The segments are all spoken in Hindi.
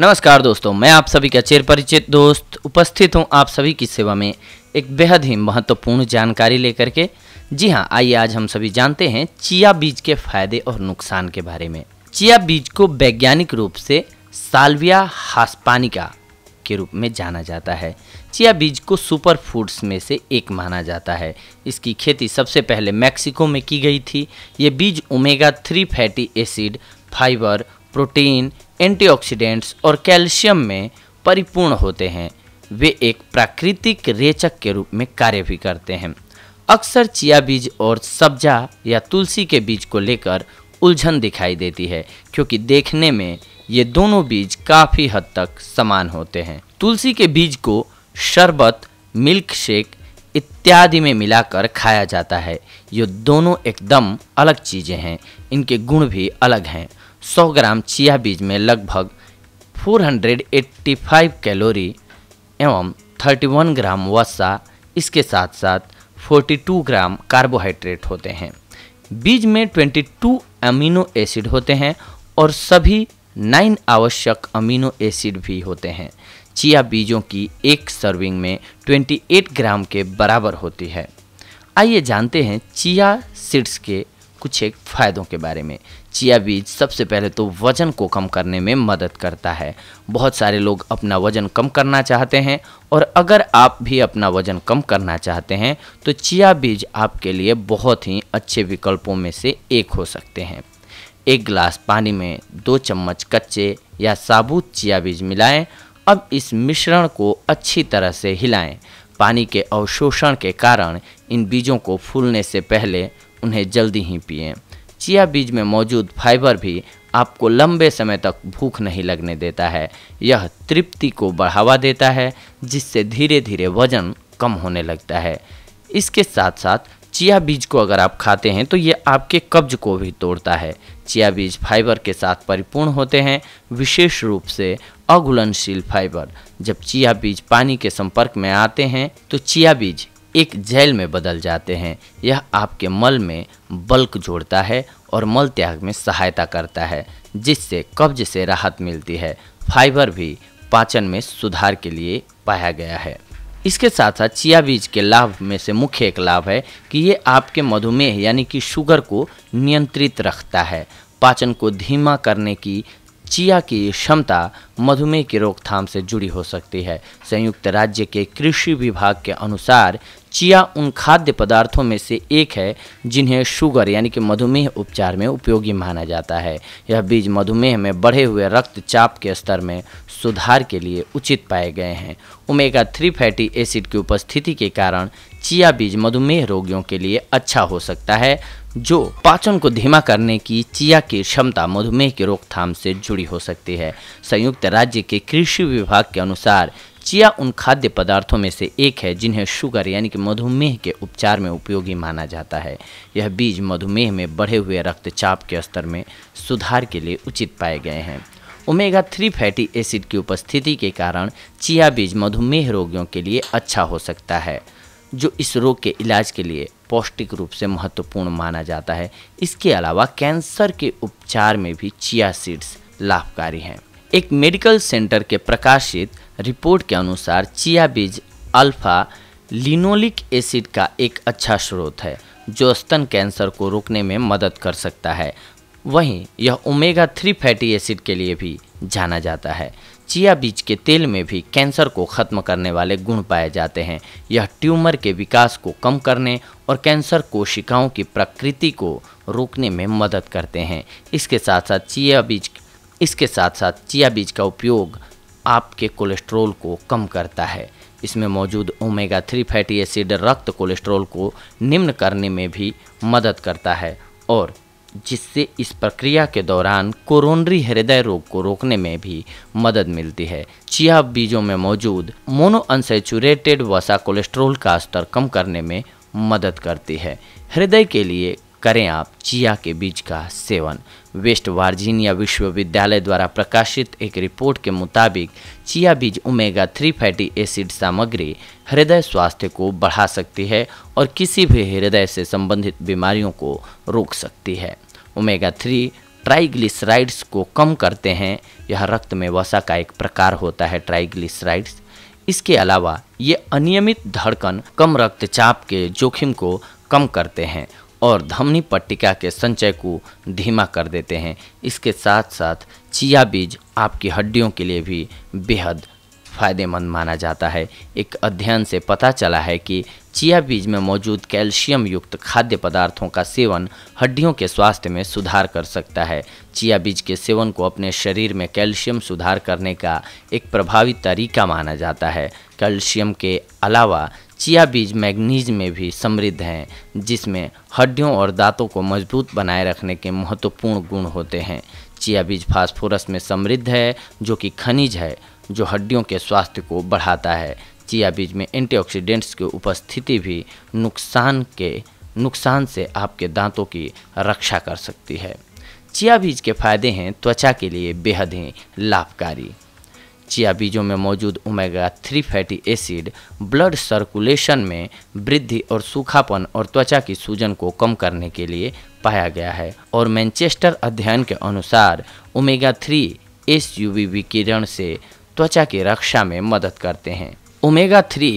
नमस्कार दोस्तों मैं आप सभी का चेर परिचित दोस्त उपस्थित हूं आप सभी की सेवा में एक बेहद ही महत्वपूर्ण जानकारी लेकर के जी हां आइए आज हम सभी जानते हैं चिया बीज के फायदे और नुकसान के बारे में चिया बीज को वैज्ञानिक रूप से साल्विया हास्पानिका के रूप में जाना जाता है चिया बीज को सुपर फूड्स में से एक माना जाता है इसकी खेती सबसे पहले मैक्सिको में की गई थी ये बीज omega three fatty acid fibre protein antioxidants और कैल्शियम में परिपूर्ण होते हैं वे एक प्राकृतिक रेचक के रूप में कार्य भी करते हैं अक्सर चिया बीज और सब्जा या तुलसी के बीज को लेकर उलझन दिखाई देती है क्योंकि देखने में ये दोनों बीज काफ़ी हद तक समान होते हैं तुलसी के बीज को शरबत मिल्क शेक इत्यादि में मिलाकर खाया जाता है ये दोनों एकदम अलग चीज़ें हैं इनके गुण भी अलग हैं 100 ग्राम चिया बीज में लगभग 485 कैलोरी एवं 31 ग्राम वसा इसके साथ साथ 42 ग्राम कार्बोहाइड्रेट होते हैं बीज में 22 अमीनो एसिड होते हैं और सभी नाइन आवश्यक अमीनो एसिड भी होते हैं चिया बीजों की एक सर्विंग में 28 ग्राम के बराबर होती है आइए जानते हैं चिया सीड्स के कुछ एक फ़ायदों के बारे में चिया बीज सबसे पहले तो वज़न को कम करने में मदद करता है बहुत सारे लोग अपना वज़न कम करना चाहते हैं और अगर आप भी अपना वज़न कम करना चाहते हैं तो चिया बीज आपके लिए बहुत ही अच्छे विकल्पों में से एक हो सकते हैं एक गिलास पानी में दो चम्मच कच्चे या साबुत चिया बीज मिलाएं अब इस मिश्रण को अच्छी तरह से हिलाएं पानी के अवशोषण के कारण इन बीजों को फूलने से पहले उन्हें जल्दी ही पिए चिया बीज में मौजूद फाइबर भी आपको लंबे समय तक भूख नहीं लगने देता है यह तृप्ति को बढ़ावा देता है जिससे धीरे धीरे वजन कम होने लगता है इसके साथ साथ चिया बीज को अगर आप खाते हैं तो ये आपके कब्ज को भी तोड़ता है चिया बीज फाइबर के साथ परिपूर्ण होते हैं विशेष रूप से अघुलनशील फाइबर जब चिया बीज पानी के संपर्क में आते हैं तो चिया बीज एक जेल में बदल जाते हैं यह आपके मल में बल्क जोड़ता है और मल त्याग में सहायता करता है जिससे कब्ज से राहत मिलती है फाइबर भी पाचन में सुधार के लिए पाया गया है इसके साथ साथ चिया बीज के लाभ में से मुख्य एक लाभ है कि ये आपके मधुमेह यानी कि शुगर को नियंत्रित रखता है पाचन को धीमा करने की चिया की क्षमता मधुमेह की रोकथाम से जुड़ी हो सकती है संयुक्त राज्य के कृषि विभाग के अनुसार चिया उन खाद्य पदार्थों में से एक है जिन्हें शुगर यानी कि मधुमेह उपचार में उपयोगी माना जाता है यह बीज मधुमेह में बढ़े हुए रक्तचाप के स्तर में सुधार के लिए उचित पाए गए हैं ओमेगा थ्री फैटी एसिड की उपस्थिति के कारण चिया बीज मधुमेह रोगियों के लिए अच्छा हो सकता है जो पाचन को धीमा करने की चिया की क्षमता मधुमेह की रोकथाम से जुड़ी हो सकती है संयुक्त राज्य के कृषि विभाग के अनुसार चिया उन खाद्य पदार्थों में से एक है जिन्हें शुगर यानी कि मधुमेह के उपचार में उपयोगी माना जाता है यह बीज मधुमेह में बढ़े हुए रक्तचाप के स्तर में सुधार के लिए उचित पाए गए हैं ओमेगा थ्री फैटी एसिड की उपस्थिति के कारण चिया बीज मधुमेह रोगियों के लिए अच्छा हो सकता है जो इस रोग के इलाज के लिए पौष्टिक रूप से महत्वपूर्ण माना जाता है इसके अलावा कैंसर के उपचार में भी चिया सीड्स लाभकारी हैं एक मेडिकल सेंटर के प्रकाशित रिपोर्ट के अनुसार चिया बीज अल्फा लिनोलिक एसिड का एक अच्छा स्रोत है जो स्तन कैंसर को रोकने में मदद कर सकता है वहीं यह ओमेगा थ्री फैटी एसिड के लिए भी जाना जाता है चिया बीज के तेल में भी कैंसर को खत्म करने वाले गुण पाए जाते हैं यह ट्यूमर के विकास को कम करने और कैंसर कोशिकाओं की प्रकृति को रोकने में मदद करते हैं इसके साथ साथ चिया बीज इसके साथ साथ चिया बीज का उपयोग आपके कोलेस्ट्रोल को कम करता है इसमें मौजूद ओमेगा थ्री फैटी एसिड रक्त कोलेस्ट्रोल को निम्न करने में भी मदद करता है और जिससे इस प्रक्रिया के दौरान कोरोनरी हृदय रोग को रोकने में भी मदद मिलती है चिया बीजों में मौजूद मोनोअनसेचुरेटेड वसा कोलेस्ट्रोल का स्तर कम करने में मदद करती है हृदय के लिए करें आप चिया के बीज का सेवन वेस्ट वर्जीनिया विश्वविद्यालय द्वारा प्रकाशित एक रिपोर्ट के मुताबिक चिया बीज ओमेगा थ्री फैटी एसिड सामग्री हृदय स्वास्थ्य को बढ़ा सकती है और किसी भी हृदय से संबंधित बीमारियों को रोक सकती है ओमेगा थ्री ट्राइग्लिसराइड्स को कम करते हैं यह रक्त में वसा का एक प्रकार होता है ट्राइग्लिसराइड्स इसके अलावा ये अनियमित धड़कन कम रक्तचाप के जोखिम को कम करते हैं और धमनी पट्टिका के संचय को धीमा कर देते हैं इसके साथ साथ चिया बीज आपकी हड्डियों के लिए भी बेहद फायदेमंद माना जाता है एक अध्ययन से पता चला है कि चिया बीज में मौजूद कैल्शियम युक्त खाद्य पदार्थों का सेवन हड्डियों के स्वास्थ्य में सुधार कर सकता है चिया बीज के सेवन को अपने शरीर में कैल्शियम सुधार करने का एक प्रभावी तरीका माना जाता है कैल्शियम के अलावा चिया बीज मैग्नीज में भी समृद्ध हैं जिसमें हड्डियों और दांतों को मजबूत बनाए रखने के महत्वपूर्ण गुण होते हैं चिया बीज फास्फोरस में समृद्ध है जो कि खनिज है जो हड्डियों के स्वास्थ्य को बढ़ाता है चिया बीज में एंटीऑक्सीडेंट्स की उपस्थिति भी नुकसान के नुकसान से आपके दांतों की रक्षा कर सकती है चिया बीज के फायदे हैं त्वचा के लिए बेहद ही लाभकारी चिया बीजों में मौजूद omega three fatty acid blood circulation में वृद्धि और सूखापन और त्वचा की सूजन को कम करने के लिए पाया गया है और मैनचेस्टर अध्ययन के अनुसार ओमेगा थ्री एस विकिरण से त्वचा की रक्षा में मदद करते हैं ओमेगा थ्री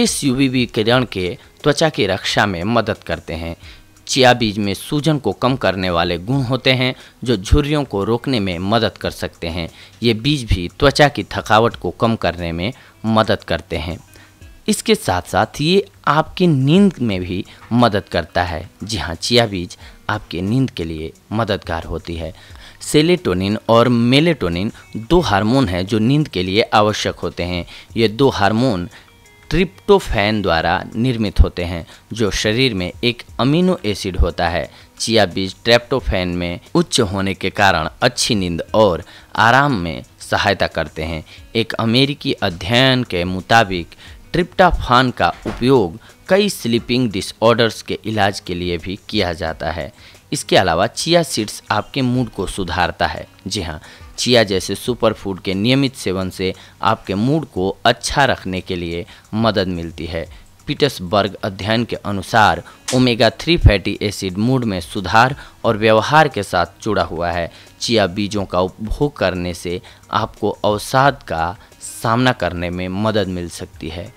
एस विकिरण के त्वचा की रक्षा में मदद करते हैं चिया बीज में सूजन को कम करने वाले गुण होते हैं जो झुर्रियों को रोकने में मदद कर सकते हैं ये बीज भी त्वचा की थकावट को कम करने में मदद करते हैं इसके साथ साथ ये आपकी नींद में भी मदद करता है जी हाँ चिया बीज आपके नींद के लिए मददगार होती है सेलेटोनिन और मेलेटोनिन दो हार्मोन हैं जो नींद के लिए आवश्यक होते हैं ये दो हार्मोन ट्रिप्टोफैन द्वारा निर्मित होते हैं जो शरीर में एक अमीनो एसिड होता है चिया बीज ट्रेप्टोफैन में उच्च होने के कारण अच्छी नींद और आराम में सहायता करते हैं एक अमेरिकी अध्ययन के मुताबिक ट्रिप्टाफान का उपयोग कई स्लीपिंग डिसऑर्डर्स के इलाज के लिए भी किया जाता है इसके अलावा चिया सीड्स आपके मूड को सुधारता है जी हाँ चिया जैसे सुपर फूड के नियमित सेवन से आपके मूड को अच्छा रखने के लिए मदद मिलती है पीटर्सबर्ग अध्ययन के अनुसार omega three fatty acid mood में सुधार और व्यवहार के साथ जुड़ा हुआ है चिया बीजों का उपभोग करने से आपको अवसाद का सामना करने में मदद मिल सकती है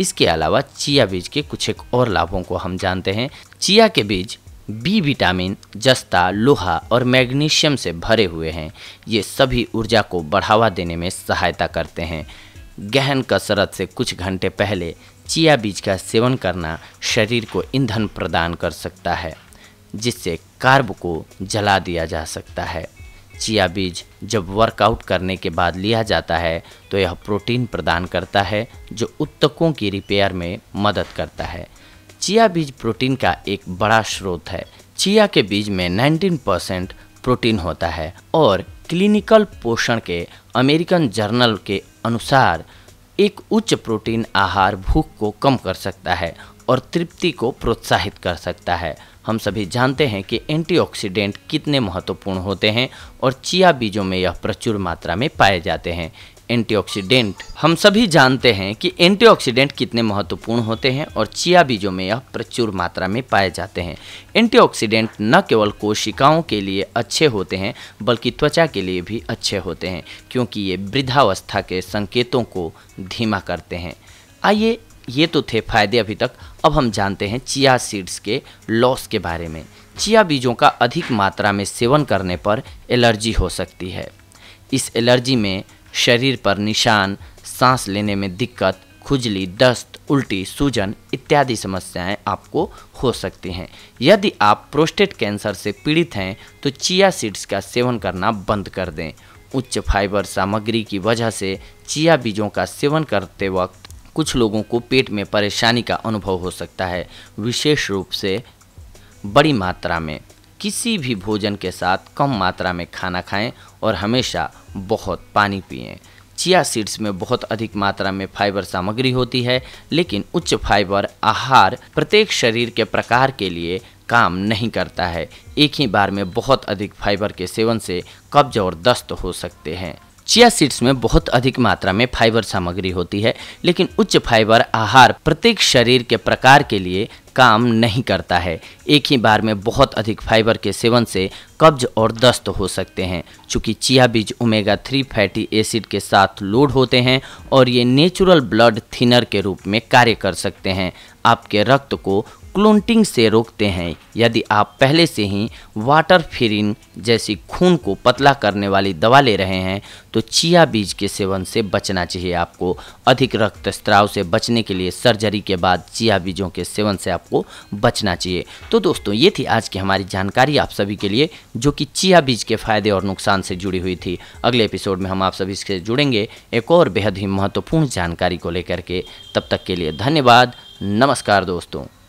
इसके अलावा चिया बीज के कुछ एक और लाभों को हम जानते हैं चिया के बीज बी विटामिन जस्ता लोहा और मैग्नीशियम से भरे हुए हैं ये सभी ऊर्जा को बढ़ावा देने में सहायता करते हैं गहन कसरत से कुछ घंटे पहले चिया बीज का सेवन करना शरीर को ईंधन प्रदान कर सकता है जिससे कार्ब को जला दिया जा सकता है चिया बीज जब वर्कआउट करने के बाद लिया जाता है तो यह प्रोटीन प्रदान करता है जो उत्तकों की रिपेयर में मदद करता है चिया बीज प्रोटीन का एक बड़ा स्रोत है चिया के बीज में 19 परसेंट प्रोटीन होता है और क्लिनिकल पोषण के अमेरिकन जर्नल के अनुसार एक उच्च प्रोटीन आहार भूख को कम कर सकता है और तृप्ति को प्रोत्साहित कर सकता है हम सभी जानते हैं कि एंटीऑक्सीडेंट कितने महत्वपूर्ण होते हैं और चिया बीजों में यह प्रचुर मात्रा में पाए जाते हैं एंटीऑक्सीडेंट हम सभी जानते हैं कि एंटीऑक्सीडेंट कितने महत्वपूर्ण होते हैं और चिया बीजों में यह प्रचुर मात्रा में पाए जाते हैं एंटीऑक्सीडेंट न केवल कोशिकाओं के लिए अच्छे होते हैं बल्कि त्वचा के लिए भी अच्छे होते हैं क्योंकि ये वृद्धावस्था के संकेतों को धीमा करते हैं आइए ये तो थे फायदे अभी तक अब हम जानते हैं चिया सीड्स के लॉस के बारे में चिया बीजों का अधिक मात्रा में सेवन करने पर एलर्जी हो सकती है इस एलर्जी में शरीर पर निशान सांस लेने में दिक्कत खुजली दस्त उल्टी सूजन इत्यादि समस्याएं आपको हो सकती हैं यदि आप प्रोस्टेट कैंसर से पीड़ित हैं तो चिया सीड्स का सेवन करना बंद कर दें उच्च फाइबर सामग्री की वजह से चिया बीजों का सेवन करते वक्त कुछ लोगों को पेट में परेशानी का अनुभव हो सकता है विशेष रूप से बड़ी मात्रा में किसी भी भोजन के साथ कम मात्रा में खाना खाएं और हमेशा बहुत पानी पिएं चिया सीड्स में बहुत अधिक मात्रा में फाइबर सामग्री होती है लेकिन उच्च फाइबर आहार प्रत्येक शरीर के प्रकार के लिए काम नहीं करता है एक ही बार में बहुत अधिक फाइबर के सेवन से कब्ज और दस्त हो सकते हैं चिया सीड्स में बहुत अधिक मात्रा में फाइबर सामग्री होती है लेकिन उच्च फाइबर आहार प्रत्येक शरीर के प्रकार के लिए काम नहीं करता है एक ही बार में बहुत अधिक फाइबर के सेवन से कब्ज और दस्त हो सकते हैं चूँकि चिया बीज ओमेगा थ्री फैटी एसिड के साथ लोड होते हैं और ये नेचुरल ब्लड थिनर के रूप में कार्य कर सकते हैं आपके रक्त को क्लोटिंग से रोकते हैं यदि आप पहले से ही वाटर फिरिन जैसी खून को पतला करने वाली दवा ले रहे हैं तो चिया बीज के सेवन से बचना चाहिए आपको अधिक रक्तस्राव से बचने के लिए सर्जरी के बाद चिया बीजों के सेवन से आपको बचना चाहिए तो दोस्तों ये थी आज की हमारी जानकारी आप सभी के लिए जो कि चिया बीज के फायदे और नुकसान से जुड़ी हुई थी अगले एपिसोड में हम आप सभी से जुड़ेंगे एक और बेहद ही महत्वपूर्ण जानकारी को लेकर के तब तक के लिए धन्यवाद नमस्कार दोस्तों